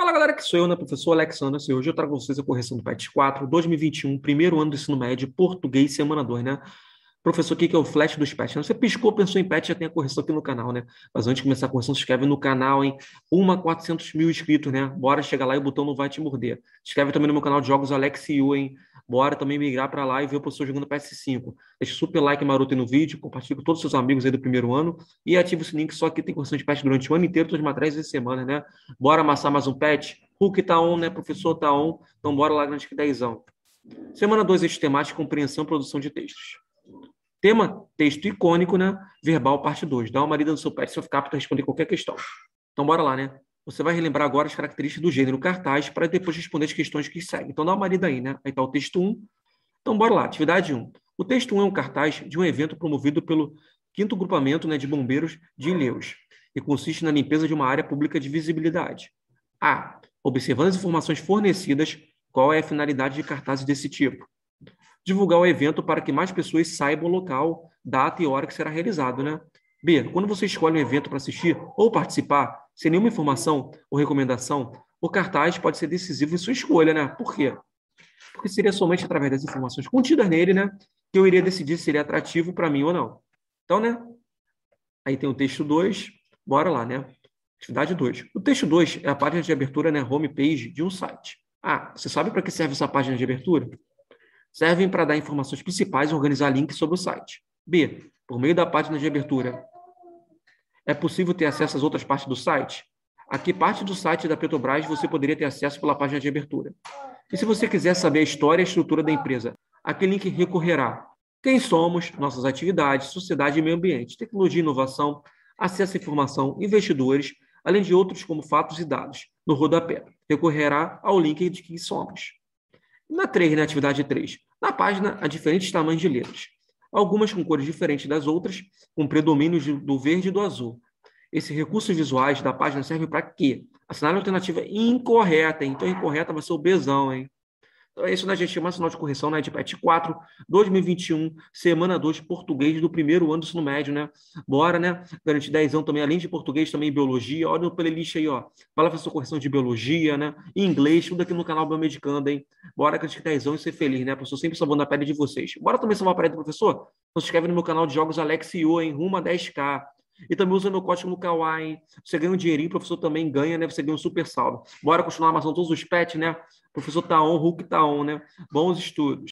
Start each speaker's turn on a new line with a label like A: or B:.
A: Fala galera, que sou eu, né, professor Alexandre? e hoje eu trago vocês a correção do PET 4, 2021, primeiro ano do ensino médio, português, semana 2, né? Professor, o que é o flash dos pets? Você piscou, pensou em pet, já tem a correção aqui no canal, né? Mas antes de começar a correção, se inscreve no canal, hein? Uma 400 mil inscritos, né? Bora chegar lá e o botão não vai te morder. Se inscreve também no meu canal de jogos Alex hein? Bora também migrar para lá e ver o professor jogando PS5. Deixa super like maroto aí no vídeo, compartilha com todos os seus amigos aí do primeiro ano e ativa o sininho que só aqui tem correção de pets durante o ano inteiro, todas as matérias e semanas, né? Bora amassar mais um pet? Hulk tá on, né? Professor tá on. Então bora lá, grande que dezão. Semana 2, eixo é temático, compreensão e produção de textos. Tema, texto icônico, né? Verbal, parte 2. Dá uma lida no seu Pet ficar para responder qualquer questão. Então, bora lá, né? Você vai relembrar agora as características do gênero cartaz para depois responder as questões que seguem. Então, dá uma lida aí, né? Aí está o texto 1. Um. Então, bora lá. Atividade 1. Um. O texto 1 um é um cartaz de um evento promovido pelo 5 Grupamento né, de Bombeiros de Ilhéus e consiste na limpeza de uma área pública de visibilidade. A. Observando as informações fornecidas, qual é a finalidade de cartazes desse tipo? divulgar o evento para que mais pessoas saibam o local, data e hora que será realizado, né? B, quando você escolhe um evento para assistir ou participar, sem nenhuma informação ou recomendação, o cartaz pode ser decisivo em sua escolha, né? Por quê? Porque seria somente através das informações contidas nele, né? Que eu iria decidir se ele é atrativo para mim ou não. Então, né? Aí tem o texto 2, bora lá, né? Atividade 2. O texto 2 é a página de abertura, né? Homepage de um site. Ah, você sabe para que serve essa página de abertura? servem para dar informações principais e organizar links sobre o site. B. Por meio da página de abertura, é possível ter acesso às outras partes do site? A que parte do site da Petrobras você poderia ter acesso pela página de abertura? E se você quiser saber a história e a estrutura da empresa, a que link recorrerá? Quem somos, nossas atividades, sociedade e meio ambiente, tecnologia e inovação, acesso à informação, investidores, além de outros como fatos e dados, no rodapé. Recorrerá ao link de quem somos. Na 3, na né, atividade 3, na página há diferentes tamanhos de letras, algumas com cores diferentes das outras, com predomínio do verde e do azul. Esses recursos visuais da página servem para quê? Assinar a alternativa incorreta, hein? Então, incorreta vai ser o Bzão, hein? Então é isso, né, gente? Mais sinal de correção, né? De PET 4, 2021, semana 2, português do primeiro ano do ensino médio, né? Bora, né? Garantir 10 anos também, além de português, também biologia. Olha no playlist aí, ó. Palavras sua correção de biologia, né? inglês, tudo aqui no canal Biomedicando, hein? Bora garantir 10 anos e ser feliz, né? Professor, sempre salvando a pele de vocês. Bora também salvar a pele do professor? Não se inscreve no meu canal de jogos Alex Yo, hein? Rumo a 10k e também usa meu código no Kawaii. Você ganha um dinheirinho, o professor também ganha, né? Você ganha um super saldo. Bora continuar amassando todos os pets, né? O professor tá on, Hulk tá on, né? Bons estudos.